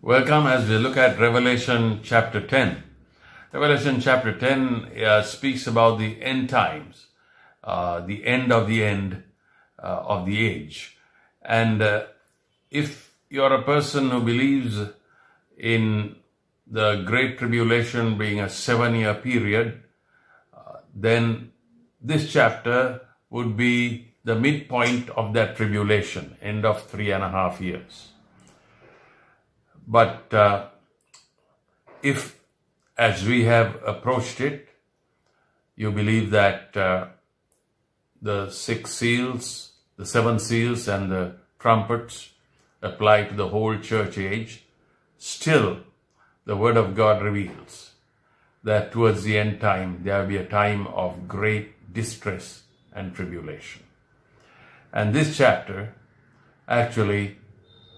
Welcome as we look at Revelation chapter 10. Revelation chapter 10 uh, speaks about the end times, uh, the end of the end uh, of the age. And uh, if you're a person who believes in the Great Tribulation being a seven year period, uh, then this chapter would be the midpoint of that tribulation, end of three and a half years. But uh, if, as we have approached it, you believe that uh, the six seals, the seven seals, and the trumpets apply to the whole church age, still the Word of God reveals that towards the end time there will be a time of great distress and tribulation. And this chapter actually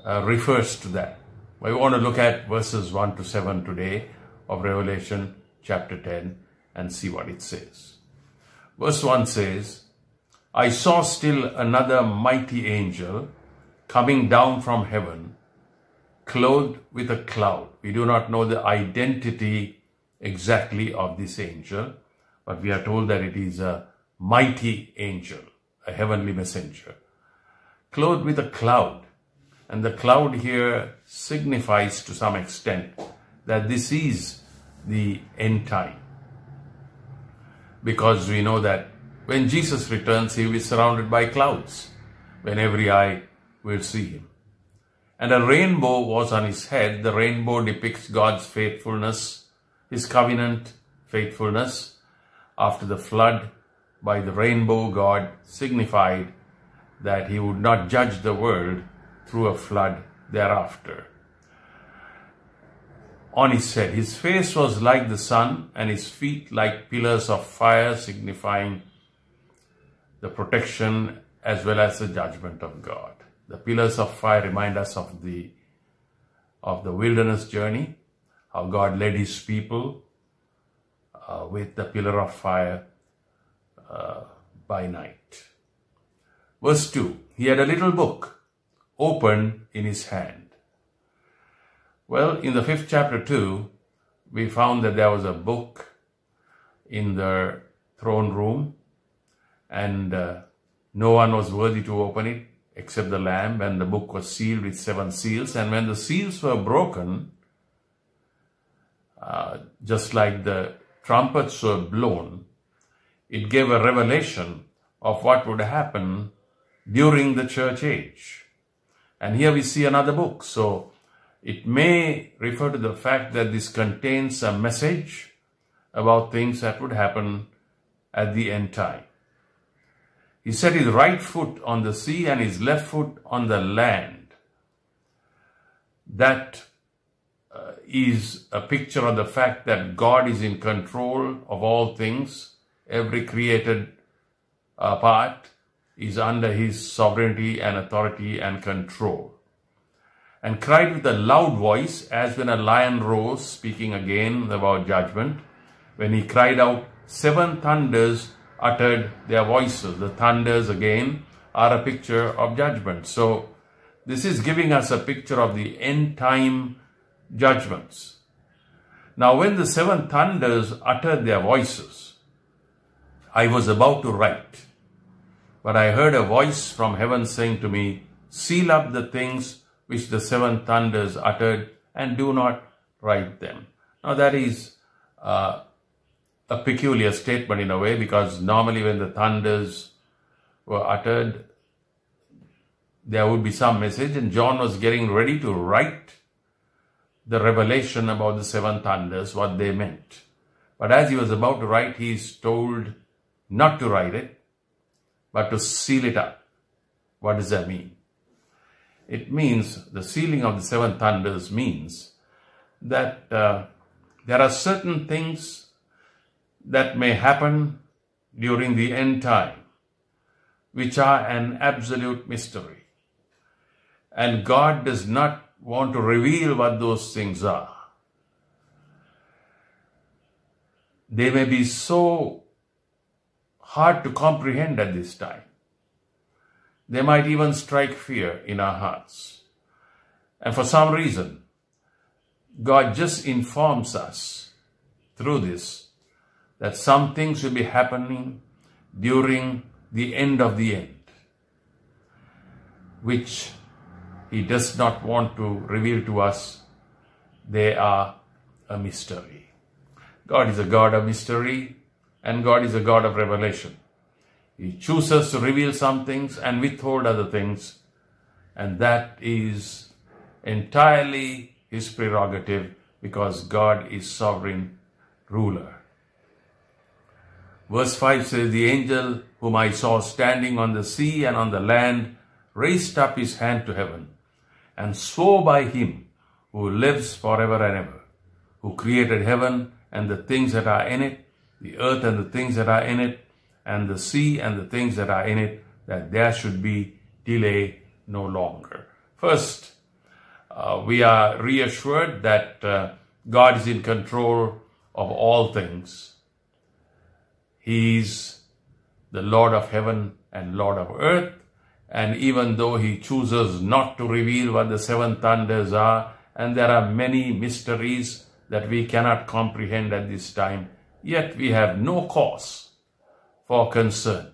uh, refers to that. We want to look at verses 1 to 7 today of Revelation chapter 10 and see what it says. Verse 1 says, I saw still another mighty angel coming down from heaven, clothed with a cloud. We do not know the identity exactly of this angel, but we are told that it is a mighty angel a heavenly messenger, clothed with a cloud. And the cloud here signifies to some extent that this is the end time. Because we know that when Jesus returns, he will be surrounded by clouds, when every eye will see him. And a rainbow was on his head. The rainbow depicts God's faithfulness, his covenant faithfulness after the flood by the rainbow god signified that he would not judge the world through a flood thereafter. On his head, his face was like the sun and his feet like pillars of fire signifying the protection as well as the judgment of God. The pillars of fire remind us of the of the wilderness journey, how God led his people uh, with the pillar of fire uh, by night. Verse 2 He had a little book open in his hand. Well, in the fifth chapter, too, we found that there was a book in the throne room, and uh, no one was worthy to open it except the Lamb, and the book was sealed with seven seals. And when the seals were broken, uh, just like the trumpets were blown, it gave a revelation of what would happen during the church age. And here we see another book. So it may refer to the fact that this contains a message about things that would happen at the end time. He set his right foot on the sea and his left foot on the land. That uh, is a picture of the fact that God is in control of all things Every created uh, part is under his sovereignty and authority and control. And cried with a loud voice, as when a lion roars, speaking again about judgment. When he cried out, seven thunders uttered their voices. The thunders again are a picture of judgment. So, this is giving us a picture of the end time judgments. Now, when the seven thunders uttered their voices, I was about to write. But I heard a voice from heaven saying to me, Seal up the things which the seven thunders uttered and do not write them. Now that is uh, a peculiar statement in a way because normally when the thunders were uttered, there would be some message and John was getting ready to write the revelation about the seven thunders, what they meant. But as he was about to write, he is told not to write it, but to seal it up. What does that mean? It means the sealing of the seven thunders means that uh, there are certain things that may happen during the end time, which are an absolute mystery. And God does not want to reveal what those things are. They may be so hard to comprehend at this time. They might even strike fear in our hearts. And for some reason, God just informs us through this that some things will be happening during the end of the end, which He does not want to reveal to us. They are a mystery. God is a God of mystery and God is a God of revelation. He chooses to reveal some things and withhold other things, and that is entirely his prerogative because God is sovereign ruler. Verse 5 says, The angel whom I saw standing on the sea and on the land raised up his hand to heaven and swore by him who lives forever and ever, who created heaven and the things that are in it the earth and the things that are in it, and the sea and the things that are in it, that there should be delay no longer. First, uh, we are reassured that uh, God is in control of all things. He is the Lord of heaven and Lord of earth. And even though he chooses not to reveal what the seven thunders are, and there are many mysteries that we cannot comprehend at this time, Yet we have no cause for concern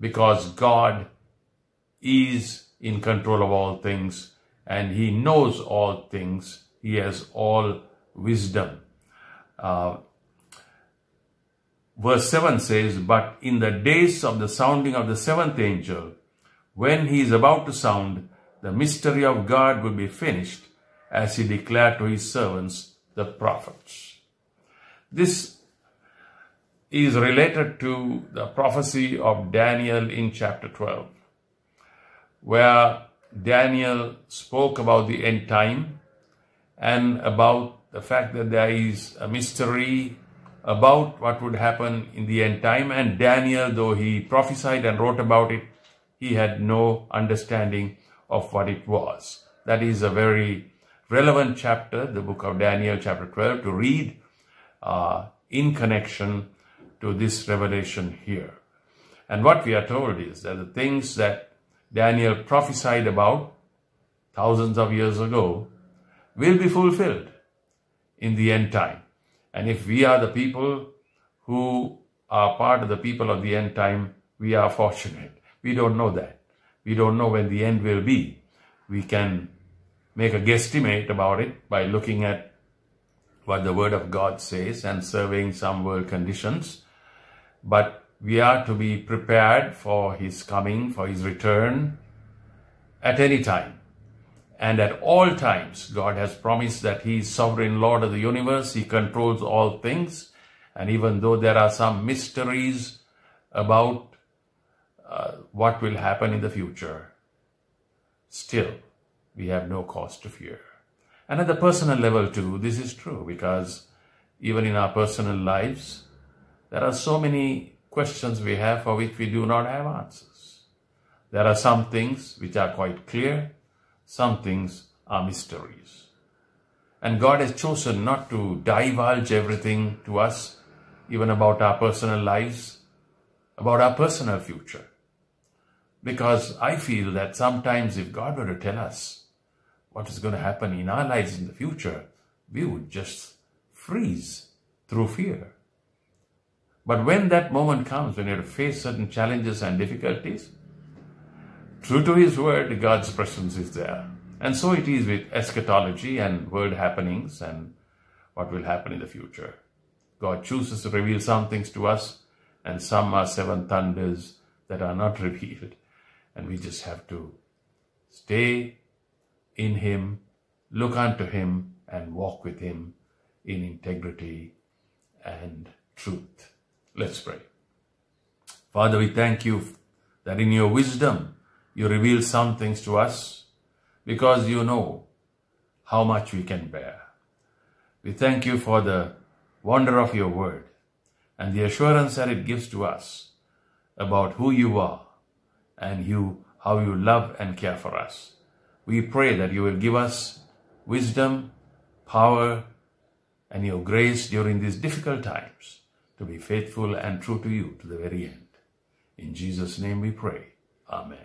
because God is in control of all things and He knows all things. He has all wisdom. Uh, verse 7 says, But in the days of the sounding of the seventh angel, when he is about to sound, the mystery of God will be finished as he declared to his servants, the prophets. This is related to the prophecy of Daniel in chapter 12, where Daniel spoke about the end time and about the fact that there is a mystery about what would happen in the end time. And Daniel, though he prophesied and wrote about it, he had no understanding of what it was. That is a very relevant chapter, the book of Daniel, chapter 12, to read uh, in connection to this revelation here. And what we are told is that the things that Daniel prophesied about thousands of years ago will be fulfilled in the end time. And if we are the people who are part of the people of the end time, we are fortunate. We don't know that. We don't know when the end will be. We can make a guesstimate about it by looking at what the Word of God says and surveying some world conditions but we are to be prepared for his coming, for his return at any time. And at all times, God has promised that he is sovereign Lord of the universe. He controls all things. And even though there are some mysteries about uh, what will happen in the future, still we have no cause to fear. And at the personal level too, this is true because even in our personal lives, there are so many questions we have for which we do not have answers. There are some things which are quite clear, some things are mysteries. And God has chosen not to divulge everything to us, even about our personal lives, about our personal future. Because I feel that sometimes if God were to tell us what is going to happen in our lives in the future, we would just freeze through fear. But when that moment comes, when you have to face certain challenges and difficulties, true to his word, God's presence is there. And so it is with eschatology and world happenings and what will happen in the future. God chooses to reveal some things to us, and some are seven thunders that are not revealed. And we just have to stay in Him, look unto Him, and walk with Him in integrity and truth. Let's pray. Father, we thank you that in your wisdom, you reveal some things to us because you know how much we can bear. We thank you for the wonder of your word and the assurance that it gives to us about who you are and you, how you love and care for us. We pray that you will give us wisdom, power, and your grace during these difficult times to be faithful and true to you to the very end. In Jesus' name we pray. Amen.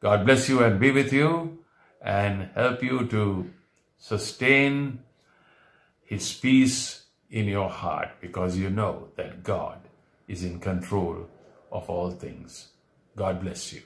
God bless you and be with you and help you to sustain His peace in your heart because you know that God is in control of all things. God bless you.